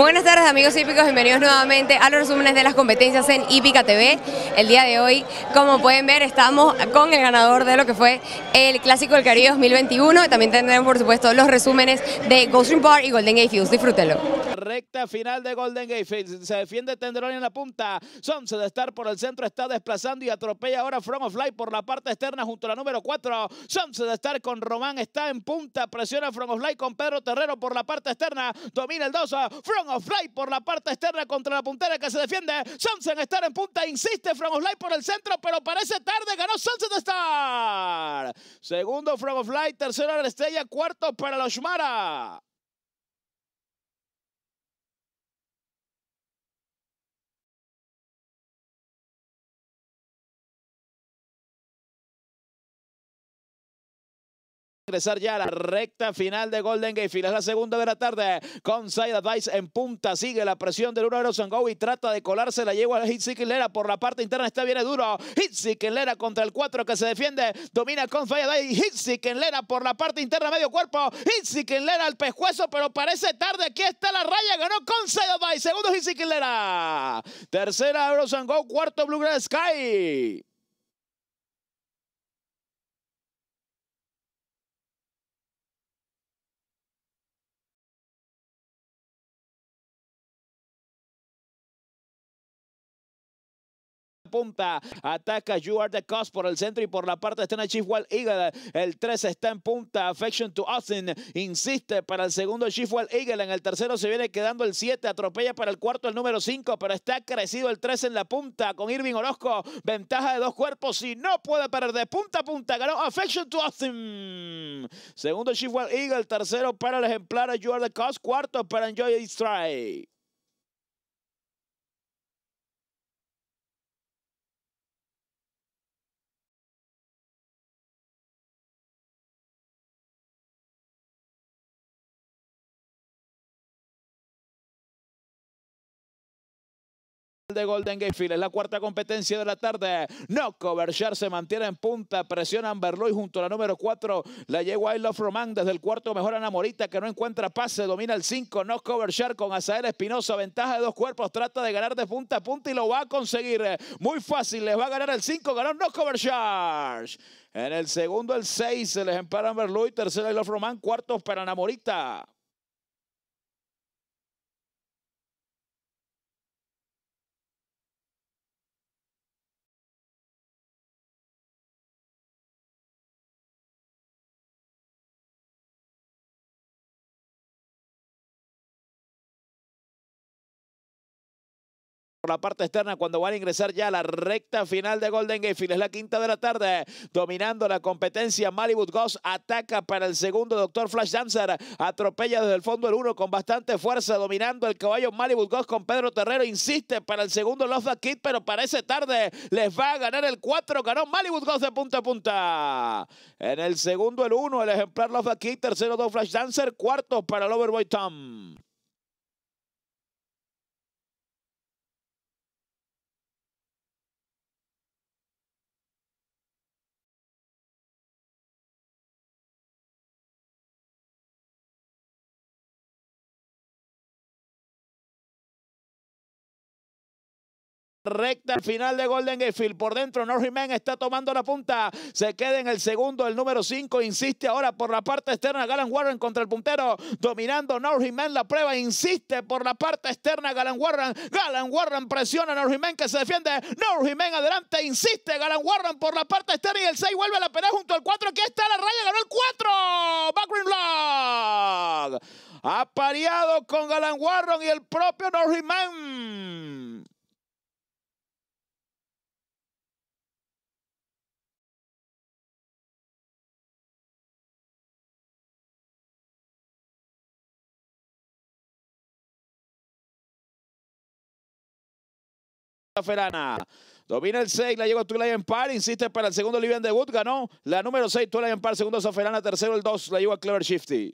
Buenas tardes amigos hípicos, bienvenidos nuevamente a los resúmenes de las competencias en Hípica TV. El día de hoy, como pueden ver, estamos con el ganador de lo que fue el Clásico del Caribe 2021. También tendremos, por supuesto, los resúmenes de Ghosting Park y Golden Gate Disfrútenlo recta final de Golden Gate. Se defiende Tenderoni en la punta. Sons de estar por el centro está desplazando y atropella ahora From of Light por la parte externa junto a la número 4. Sons de estar con Román está en punta. Presiona From of Light con Pedro Terrero por la parte externa. Domina el 2. From of Light por la parte externa contra la puntera que se defiende. en estar en punta. Insiste From of Light por el centro, pero parece tarde. Ganó de Star. Segundo From of Light, tercero la estrella, cuarto para los Shumara. Regresar ya a la recta final de Golden Gate. Gate. Es la segunda de la tarde con Side Advice en punta. Sigue la presión del 1 0 Go y trata de colarse la yegua de Hitzikilera por la parte interna. Está bien duro. Hitsikilera contra el 4 que se defiende. Domina con Side Advice. por la parte interna, medio cuerpo. Hitsikilera al pescuezo, pero parece tarde. Aquí está la raya. Ganó con Side Advice. Segundo Hitsikilera Tercera Go. Cuarto Bluegrass Sky. punta. Ataca You Are The Cause por el centro y por la parte está Chief Wild Eagle. El 3 está en punta. Affection to Austin. Insiste para el segundo Chief Wild Eagle. En el tercero se viene quedando el 7. Atropella para el cuarto el número 5. Pero está crecido el 3 en la punta con Irving Orozco. Ventaja de dos cuerpos y no puede perder de punta a punta. Ganó Affection to Austin. Segundo Chief Wild Eagle. Tercero para el ejemplar You Are The Cause. Cuarto para Enjoy Strike. de Golden Gate Field. Es la cuarta competencia de la tarde. No se mantiene en punta. Presiona Amberloy junto a la número cuatro La yegua I Love Roman desde el cuarto. mejor a Morita que no encuentra pase. Domina el 5. No Coverchar con Asael Espinosa. Ventaja de dos cuerpos. Trata de ganar de punta a punta y lo va a conseguir. Muy fácil. Les va a ganar el 5. Ganó No En el segundo, el 6. les empara Amberloy. Tercero, I Love Roman. Cuarto, para Namorita. la parte externa cuando van a ingresar ya a la recta final de Golden Gatefield. Es la quinta de la tarde, dominando la competencia. Malibu Ghost ataca para el segundo. Doctor Flash Dancer atropella desde el fondo el uno con bastante fuerza, dominando el caballo Malibu Ghost con Pedro Terrero. Insiste para el segundo Love the Kid, pero parece tarde. Les va a ganar el cuatro. Ganó Malibu Ghost de punta a punta. En el segundo el uno, el ejemplar Love the Kid. Tercero, dos Flash Dancer. Cuarto para el Overboy Tom. Recta al final de Golden Gatefield. Por dentro, Norriman está tomando la punta. Se queda en el segundo, el número 5. Insiste ahora por la parte externa. Galan Warren contra el puntero. Dominando Norriman la prueba. Insiste por la parte externa. Galan Warren. Galan Warren presiona a que se defiende. Norriman adelante. Insiste Galan Warren por la parte externa. Y el 6 vuelve a la pelea junto al 4. Aquí está la raya. Ganó el 4. Backroom Ha pareado con Galan Warren y el propio Norriman. Soferana, Domina el 6, la llegó en par, insiste para el segundo de Wood, ganó la número 6 en par segundo Soferana, tercero el 2, la lleva a Clever Shifty.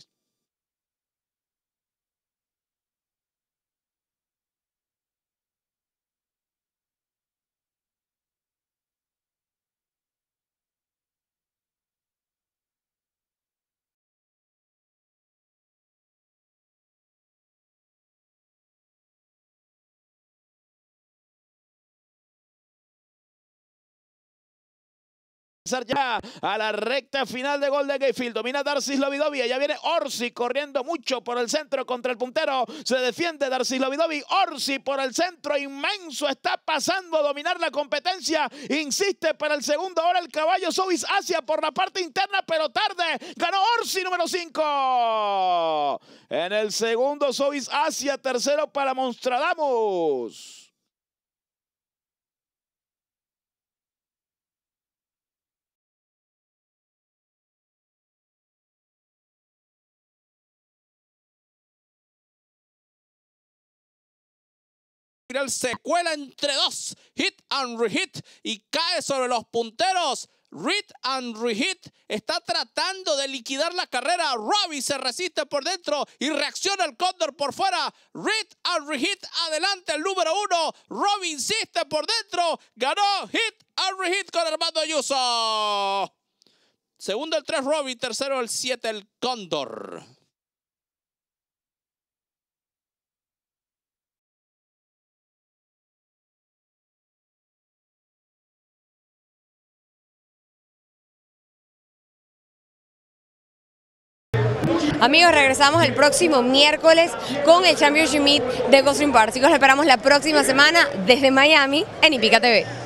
ya a la recta final de gol de Gayfield. Domina Darcis lovidovia Ya viene Orsi corriendo mucho por el centro contra el puntero. Se defiende Darcis Lobidovi. Orsi por el centro inmenso. Está pasando a dominar la competencia. Insiste para el segundo. Ahora el caballo Sobis hacia por la parte interna, pero tarde. Ganó Orsi número 5. En el segundo Sobis Asia, Tercero para Monstradamus. el se cuela entre dos. Hit and rehit. Y cae sobre los punteros. Reed and Rehit está tratando de liquidar la carrera. Robbie se resiste por dentro y reacciona el cóndor por fuera. Reed and Rehit adelante el número uno. Robbie insiste por dentro. Ganó Hit and Rehit con Armando Ayuso. Segundo el 3 Robbie, tercero el 7 el Condor. Amigos, regresamos el próximo miércoles con el Championship Meet de Gulfstream Park. Chicos, esperamos la próxima semana desde Miami en Ipica TV.